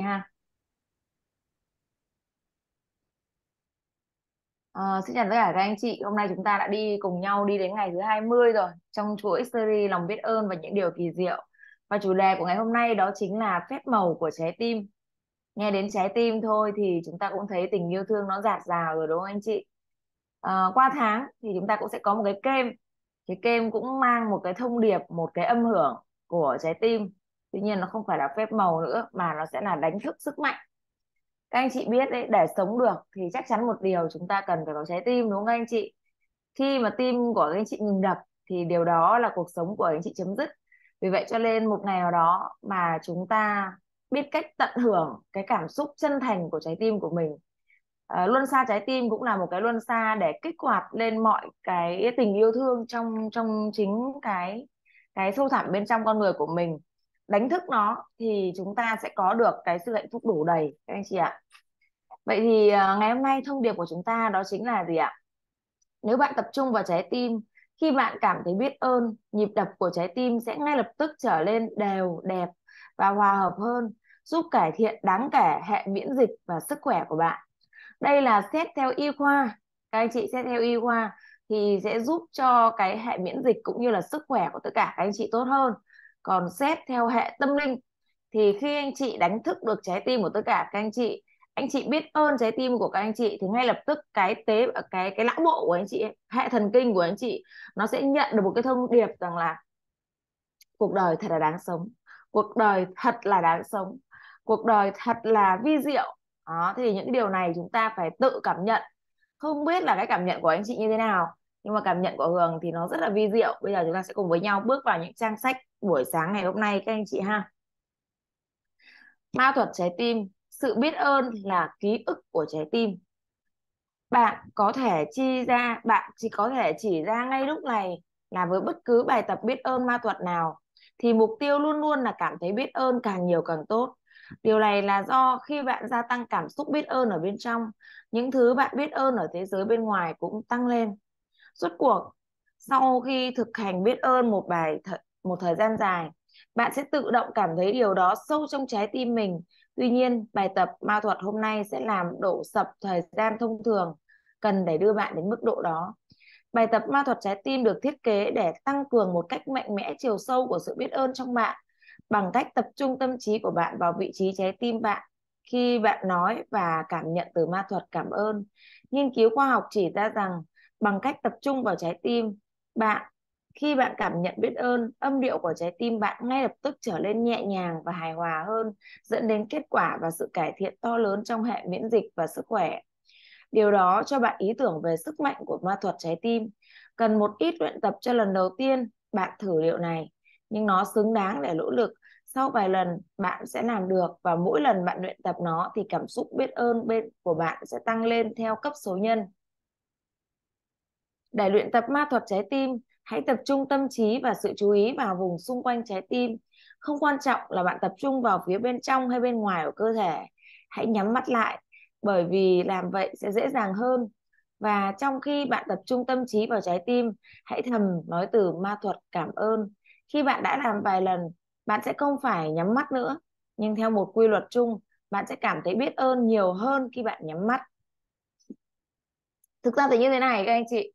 ha Ờ, xin chào tất cả các anh chị, hôm nay chúng ta đã đi cùng nhau đi đến ngày thứ 20 rồi trong chuỗi series lòng biết ơn và những điều kỳ diệu. Và chủ đề của ngày hôm nay đó chính là phép màu của trái tim. Nghe đến trái tim thôi thì chúng ta cũng thấy tình yêu thương nó dạt dào rồi đúng không anh chị? Ờ, qua tháng thì chúng ta cũng sẽ có một cái kem. Cái kem cũng mang một cái thông điệp, một cái âm hưởng của trái tim tuy nhiên nó không phải là phép màu nữa mà nó sẽ là đánh thức sức mạnh các anh chị biết đấy để sống được thì chắc chắn một điều chúng ta cần phải có trái tim đúng không anh chị khi mà tim của anh chị ngừng đập thì điều đó là cuộc sống của anh chị chấm dứt vì vậy cho nên một ngày nào đó mà chúng ta biết cách tận hưởng cái cảm xúc chân thành của trái tim của mình à, luân xa trái tim cũng là một cái luân xa để kích hoạt lên mọi cái tình yêu thương trong trong chính cái cái sâu thẳm bên trong con người của mình đánh thức nó thì chúng ta sẽ có được cái sự hạnh phúc đủ đầy các anh chị ạ vậy thì ờ, ngày hôm nay thông điệp của chúng ta đó chính là gì ạ nếu bạn tập trung vào trái tim khi bạn cảm thấy biết ơn nhịp đập của trái tim sẽ ngay lập tức trở lên đều đẹp và hòa hợp hơn giúp cải thiện đáng kể hệ miễn dịch và sức khỏe của bạn đây là xét theo y khoa các anh chị xét theo y khoa thì sẽ giúp cho cái hệ miễn dịch cũng như là sức khỏe của tất cả các anh chị tốt hơn còn xét theo hệ tâm linh thì khi anh chị đánh thức được trái tim của tất cả các anh chị anh chị biết ơn trái tim của các anh chị thì ngay lập tức cái tế cái cái não bộ của anh chị hệ thần kinh của anh chị nó sẽ nhận được một cái thông điệp rằng là cuộc đời thật là đáng sống cuộc đời thật là đáng sống cuộc đời thật là vi diệu đó thì những điều này chúng ta phải tự cảm nhận không biết là cái cảm nhận của anh chị như thế nào nhưng mà cảm nhận của hường thì nó rất là vi diệu bây giờ chúng ta sẽ cùng với nhau bước vào những trang sách buổi sáng ngày hôm nay các anh chị ha ma thuật trái tim sự biết ơn là ký ức của trái tim bạn có thể chi ra bạn chỉ có thể chỉ ra ngay lúc này là với bất cứ bài tập biết ơn ma thuật nào thì mục tiêu luôn luôn là cảm thấy biết ơn càng nhiều càng tốt điều này là do khi bạn gia tăng cảm xúc biết ơn ở bên trong những thứ bạn biết ơn ở thế giới bên ngoài cũng tăng lên rốt cuộc sau khi thực hành biết ơn một bài th- một thời gian dài bạn sẽ tự động cảm thấy điều đó sâu trong trái tim mình tuy nhiên bài tập ma thuật hôm nay sẽ làm đổ sập thời gian thông thường cần để đưa bạn đến mức độ đó bài tập ma thuật trái tim được thiết kế để tăng cường một cách mạnh mẽ chiều sâu của sự biết ơn trong bạn bằng cách tập trung tâm trí của bạn vào vị trí trái tim bạn khi bạn nói và cảm nhận từ ma thuật cảm ơn nghiên cứu khoa học chỉ ra rằng bằng cách tập trung vào trái tim bạn khi bạn cảm nhận biết ơn âm điệu của trái tim bạn ngay lập tức trở lên nhẹ nhàng và hài hòa hơn dẫn đến kết quả và sự cải thiện to lớn trong hệ miễn dịch và sức khỏe điều đó cho bạn ý tưởng về sức mạnh của ma thuật trái tim cần một ít luyện tập cho lần đầu tiên bạn thử liệu này nhưng nó xứng đáng để nỗ lực sau vài lần bạn sẽ làm được và mỗi lần bạn luyện tập nó thì cảm xúc biết ơn bên của bạn sẽ tăng lên theo cấp số nhân để luyện tập ma thuật trái tim Hãy tập trung tâm trí và sự chú ý vào vùng xung quanh trái tim. Không quan trọng là bạn tập trung vào phía bên trong hay bên ngoài của cơ thể. Hãy nhắm mắt lại bởi vì làm vậy sẽ dễ dàng hơn. Và trong khi bạn tập trung tâm trí vào trái tim, hãy thầm nói từ ma thuật cảm ơn. Khi bạn đã làm vài lần, bạn sẽ không phải nhắm mắt nữa. Nhưng theo một quy luật chung, bạn sẽ cảm thấy biết ơn nhiều hơn khi bạn nhắm mắt. Thực ra thì như thế này các anh chị,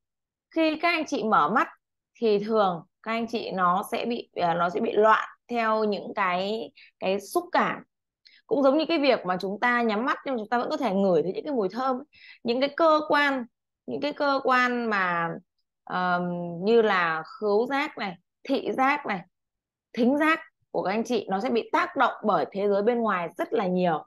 khi các anh chị mở mắt thì thường các anh chị nó sẽ bị à, nó sẽ bị loạn theo những cái cái xúc cảm cũng giống như cái việc mà chúng ta nhắm mắt nhưng chúng ta vẫn có thể ngửi thấy những cái mùi thơm những cái cơ quan những cái cơ quan mà uh, như là khứu giác này thị giác này thính giác của các anh chị nó sẽ bị tác động bởi thế giới bên ngoài rất là nhiều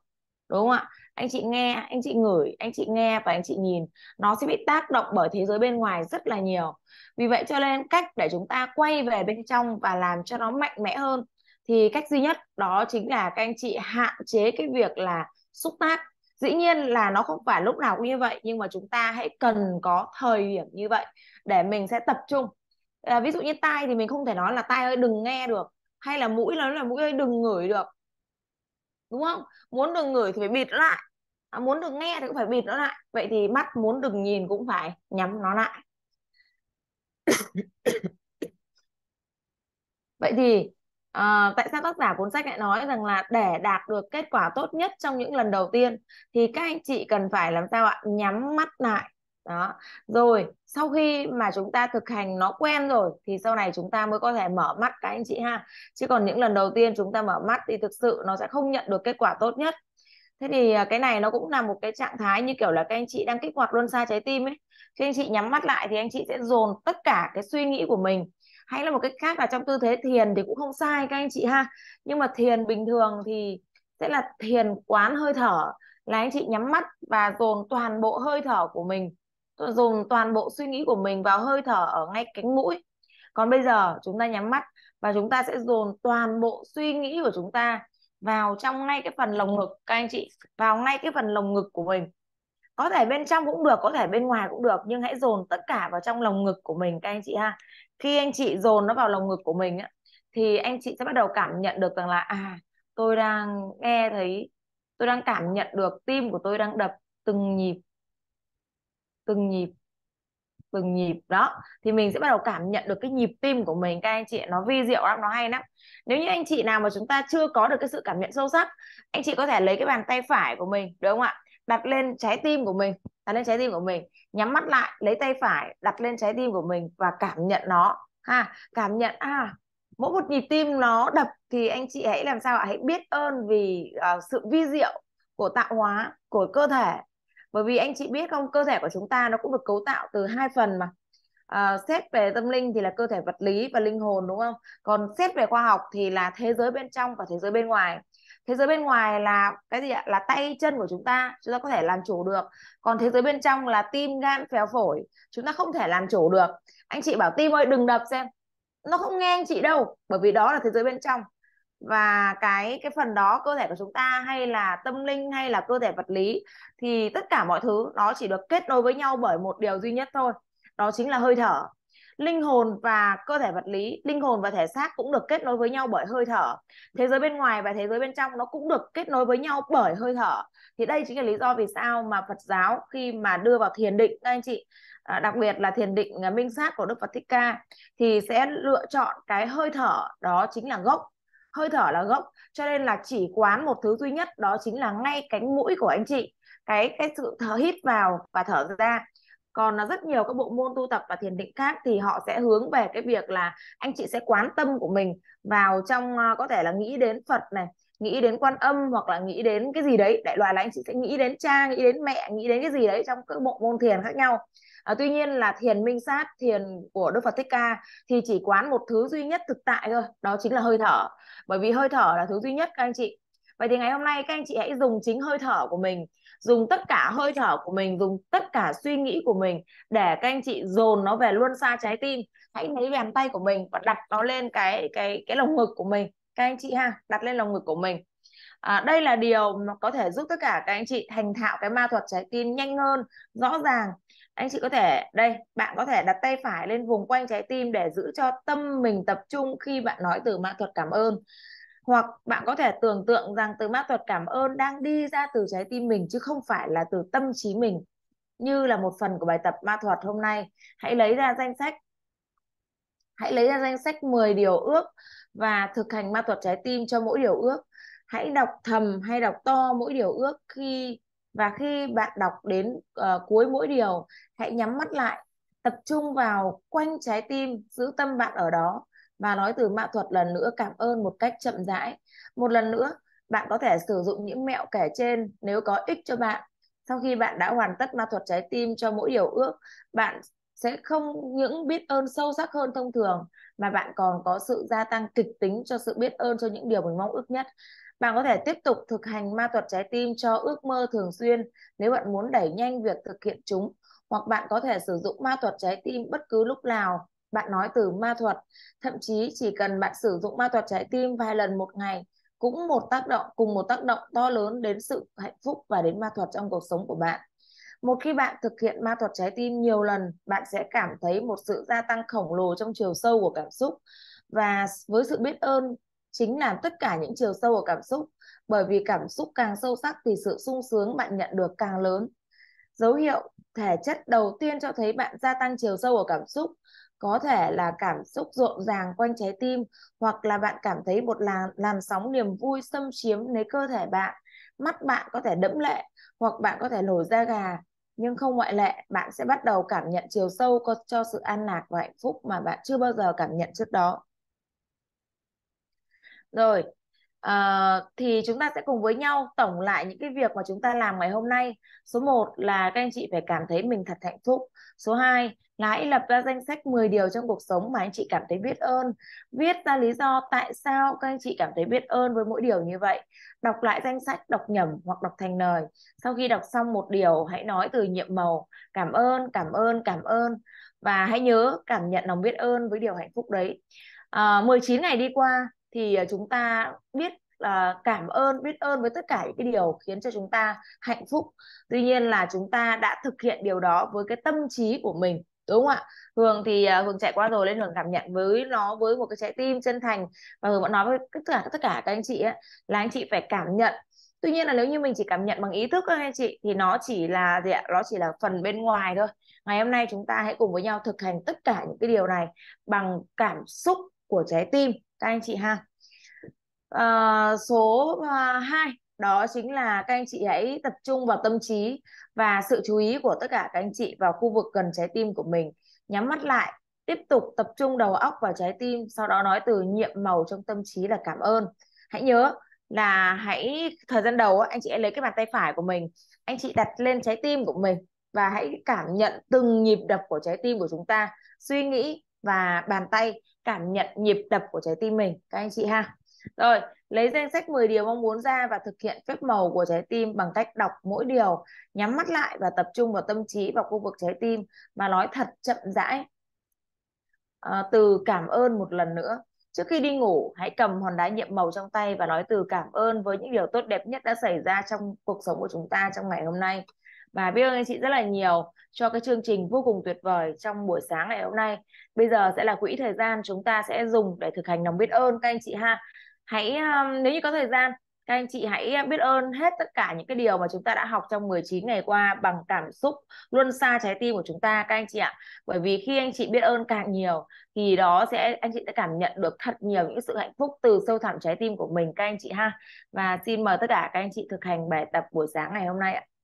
đúng không ạ anh chị nghe anh chị ngửi anh chị nghe và anh chị nhìn nó sẽ bị tác động bởi thế giới bên ngoài rất là nhiều vì vậy cho nên cách để chúng ta quay về bên trong và làm cho nó mạnh mẽ hơn thì cách duy nhất đó chính là các anh chị hạn chế cái việc là xúc tác dĩ nhiên là nó không phải lúc nào cũng như vậy nhưng mà chúng ta hãy cần có thời điểm như vậy để mình sẽ tập trung à, ví dụ như tai thì mình không thể nói là tai ơi đừng nghe được hay là mũi nó là mũi ơi đừng ngửi được đúng không muốn được ngửi thì phải bịt lại à, muốn được nghe thì cũng phải bịt nó lại vậy thì mắt muốn được nhìn cũng phải nhắm nó lại vậy thì à, tại sao tác giả cuốn sách lại nói rằng là để đạt được kết quả tốt nhất trong những lần đầu tiên thì các anh chị cần phải làm sao ạ nhắm mắt lại đó rồi sau khi mà chúng ta thực hành nó quen rồi thì sau này chúng ta mới có thể mở mắt các anh chị ha chứ còn những lần đầu tiên chúng ta mở mắt thì thực sự nó sẽ không nhận được kết quả tốt nhất thế thì à, cái này nó cũng là một cái trạng thái như kiểu là các anh chị đang kích hoạt luôn xa trái tim ấy khi anh chị nhắm mắt lại thì anh chị sẽ dồn tất cả cái suy nghĩ của mình hay là một cách khác là trong tư thế thiền thì cũng không sai các anh chị ha nhưng mà thiền bình thường thì sẽ là thiền quán hơi thở là anh chị nhắm mắt và dồn toàn bộ hơi thở của mình dùng toàn bộ suy nghĩ của mình vào hơi thở ở ngay cánh mũi còn bây giờ chúng ta nhắm mắt và chúng ta sẽ dồn toàn bộ suy nghĩ của chúng ta vào trong ngay cái phần lồng ngực các anh chị vào ngay cái phần lồng ngực của mình có thể bên trong cũng được có thể bên ngoài cũng được nhưng hãy dồn tất cả vào trong lồng ngực của mình các anh chị ha khi anh chị dồn nó vào lồng ngực của mình á, thì anh chị sẽ bắt đầu cảm nhận được rằng là à tôi đang nghe thấy tôi đang cảm nhận được tim của tôi đang đập từng nhịp từng nhịp từng nhịp đó thì mình sẽ bắt đầu cảm nhận được cái nhịp tim của mình các anh chị nó vi diệu lắm nó hay lắm nếu như anh chị nào mà chúng ta chưa có được cái sự cảm nhận sâu sắc anh chị có thể lấy cái bàn tay phải của mình đúng không ạ đặt lên trái tim của mình đặt lên trái tim của mình nhắm mắt lại lấy tay phải đặt lên trái tim của mình và cảm nhận nó ha cảm nhận à mỗi một nhịp tim nó đập thì anh chị hãy làm sao hãy biết ơn vì uh, sự vi diệu của tạo hóa của cơ thể bởi vì anh chị biết không cơ thể của chúng ta nó cũng được cấu tạo từ hai phần mà à, xét về tâm linh thì là cơ thể vật lý và linh hồn đúng không còn xét về khoa học thì là thế giới bên trong và thế giới bên ngoài thế giới bên ngoài là cái gì ạ là tay chân của chúng ta chúng ta có thể làm chủ được còn thế giới bên trong là tim gan phèo phổi chúng ta không thể làm chủ được anh chị bảo tim ơi đừng đập xem nó không nghe anh chị đâu bởi vì đó là thế giới bên trong và cái cái phần đó cơ thể của chúng ta hay là tâm linh hay là cơ thể vật lý thì tất cả mọi thứ nó chỉ được kết nối với nhau bởi một điều duy nhất thôi đó chính là hơi thở linh hồn và cơ thể vật lý linh hồn và thể xác cũng được kết nối với nhau bởi hơi thở thế giới bên ngoài và thế giới bên trong nó cũng được kết nối với nhau bởi hơi thở thì đây chính là lý do vì sao mà Phật giáo khi mà đưa vào thiền định các anh chị à, đặc biệt là thiền định à, minh sát của Đức Phật Thích Ca thì sẽ lựa chọn cái hơi thở đó chính là gốc hơi thở là gốc cho nên là chỉ quán một thứ duy nhất đó chính là ngay cánh mũi của anh chị cái cái sự thở hít vào và thở ra còn rất nhiều các bộ môn tu tập và thiền định khác thì họ sẽ hướng về cái việc là anh chị sẽ quán tâm của mình vào trong ờ, có thể là nghĩ đến phật này nghĩ đến quan âm hoặc là nghĩ đến cái gì đấy đại loại là anh chị sẽ nghĩ đến cha nghĩ đến mẹ nghĩ đến cái gì đấy trong các bộ môn thiền khác nhau à, tuy nhiên là thiền minh sát thiền của đức phật thích ca thì chỉ quán một thứ duy nhất thực tại thôi đó chính là hơi thở bởi vì hơi thở là thứ duy nhất các anh chị vậy thì ngày hôm nay các anh chị hãy dùng chính hơi thở của mình dùng tất cả hơi thở của mình dùng tất cả suy nghĩ của mình để các anh chị dồn nó về luôn xa trái tim hãy lấy bàn tay của mình và đặt nó lên cái cái cái lồng ngực của mình các anh chị ha đặt lên lồng ngực của mình à, đây là điều mà có thể giúp tất cả các anh chị thành thạo cái ma thuật trái tim nhanh hơn rõ ràng anh chị có thể đây bạn có thể đặt tay phải lên vùng quanh trái tim để giữ cho tâm mình tập trung khi bạn nói từ ma thuật cảm ơn hoặc bạn có thể tưởng tượng rằng từ ma thuật cảm ơn đang đi ra từ trái tim mình chứ không phải là từ tâm trí mình như là một phần của bài tập ma thuật hôm nay hãy lấy ra danh sách hãy lấy ra danh sách 10 điều ước và thực hành ma thuật trái tim cho mỗi điều ước hãy đọc thầm hay đọc to mỗi điều ước khi và khi bạn đọc đến uh, cuối mỗi điều hãy nhắm mắt lại tập trung vào quanh trái tim giữ tâm bạn ở đó và nói từ mạ thuật lần nữa cảm ơn một cách chậm rãi một lần nữa bạn có thể sử dụng những mẹo kể trên nếu có ích cho bạn sau khi bạn đã hoàn tất ma thuật trái tim cho mỗi điều ước bạn sẽ không những biết ơn sâu sắc hơn thông thường mà bạn còn có sự gia tăng kịch tính cho sự biết ơn cho những điều mình mong ước nhất. Bạn có thể tiếp tục thực hành ma thuật trái tim cho ước mơ thường xuyên nếu bạn muốn đẩy nhanh việc thực hiện chúng hoặc bạn có thể sử dụng ma thuật trái tim bất cứ lúc nào bạn nói từ ma thuật thậm chí chỉ cần bạn sử dụng ma thuật trái tim vài lần một ngày cũng một tác động cùng một tác động to lớn đến sự hạnh phúc và đến ma thuật trong cuộc sống của bạn một khi bạn thực hiện ma thuật trái tim nhiều lần bạn sẽ cảm thấy một sự gia tăng khổng lồ trong chiều sâu của cảm xúc và với sự biết ơn chính là tất cả những chiều sâu của cảm xúc bởi vì cảm xúc càng sâu sắc thì sự sung sướng bạn nhận được càng lớn dấu hiệu thể chất đầu tiên cho thấy bạn gia tăng chiều sâu của cảm xúc có thể là cảm xúc rộn ràng quanh trái tim hoặc là bạn cảm thấy một làn làn sóng niềm vui xâm chiếm lấy cơ thể bạn mắt bạn có thể đẫm lệ hoặc bạn có thể nổi da gà nhưng không ngoại lệ bạn sẽ bắt đầu cảm nhận chiều sâu cho sự an lạc và hạnh phúc mà bạn chưa bao giờ cảm nhận trước đó rồi à, thì chúng ta sẽ cùng với nhau tổng lại những cái việc mà chúng ta làm ngày hôm nay số 1 là các anh chị phải cảm thấy mình thật hạnh phúc số 2 là hãy lập ra danh sách 10 điều trong cuộc sống mà anh chị cảm thấy biết ơn viết ra lý do tại sao các anh chị cảm thấy biết ơn với mỗi điều như vậy đọc lại danh sách đọc nhầm hoặc đọc thành lời sau khi đọc xong một điều hãy nói từ nhiệm màu cảm ơn cảm ơn cảm ơn và hãy nhớ cảm nhận lòng biết ơn với điều hạnh phúc đấy à, 19 ngày đi qua thì à, chúng ta biết là cảm ơn biết ơn với tất cả những cái điều khiến cho chúng ta hạnh phúc tuy nhiên là chúng ta đã thực hiện điều đó với cái tâm trí của mình đúng không ạ Hường thì uh, Hường chạy qua rồi nên Hường cảm nhận với nó với một cái trái tim chân thành và Hường vẫn nói với tất cả tất cả các anh chị ấy, là anh chị phải cảm nhận tuy nhiên là nếu như mình chỉ cảm nhận bằng ý thức thôi anh chị thì nó chỉ là gì ạ nó chỉ là phần bên ngoài thôi ngày hôm nay chúng ta hãy cùng với nhau thực hành tất cả những cái điều này bằng cảm xúc của trái tim các anh chị ha ờ, à, số uh, 2 đó chính là các anh chị hãy tập trung vào tâm trí và sự chú ý của tất cả các anh chị vào khu vực gần trái tim của mình nhắm mắt lại tiếp tục tập trung đầu óc vào trái tim sau đó nói từ nhiệm màu trong tâm trí là cảm ơn hãy nhớ là hãy thời gian đầu anh chị hãy lấy cái bàn tay phải của mình anh chị đặt lên trái tim của mình và hãy cảm nhận từng nhịp đập của trái tim của chúng ta suy nghĩ và bàn tay cảm nhận nhịp đập của trái tim mình các anh chị ha rồi Lấy danh sách 10 điều mong muốn ra và thực hiện phép màu của trái tim bằng cách đọc mỗi điều, nhắm mắt lại và tập trung vào tâm trí vào khu vực trái tim mà nói thật chậm rãi. À, từ cảm ơn một lần nữa. Trước khi đi ngủ, hãy cầm hòn đá nhiệm màu trong tay và nói từ cảm ơn với những điều tốt đẹp nhất đã xảy ra trong cuộc sống của chúng ta trong ngày hôm nay. Và biết ơn anh chị rất là nhiều cho cái chương trình vô cùng tuyệt vời trong buổi sáng ngày hôm nay. Bây giờ sẽ là quỹ thời gian chúng ta sẽ dùng để thực hành lòng biết ơn các anh chị ha hãy um, nếu như có thời gian các anh chị hãy uh, biết ơn hết tất cả những cái điều mà chúng ta đã học trong 19 ngày qua bằng cảm xúc luôn xa trái tim của chúng ta các anh chị ạ. Bởi vì khi anh chị biết ơn càng nhiều thì đó sẽ anh chị sẽ cảm nhận được thật nhiều những sự hạnh phúc từ sâu thẳm trái tim của mình các anh chị ha. Và xin mời tất cả các anh chị thực hành bài tập buổi sáng ngày hôm nay ạ.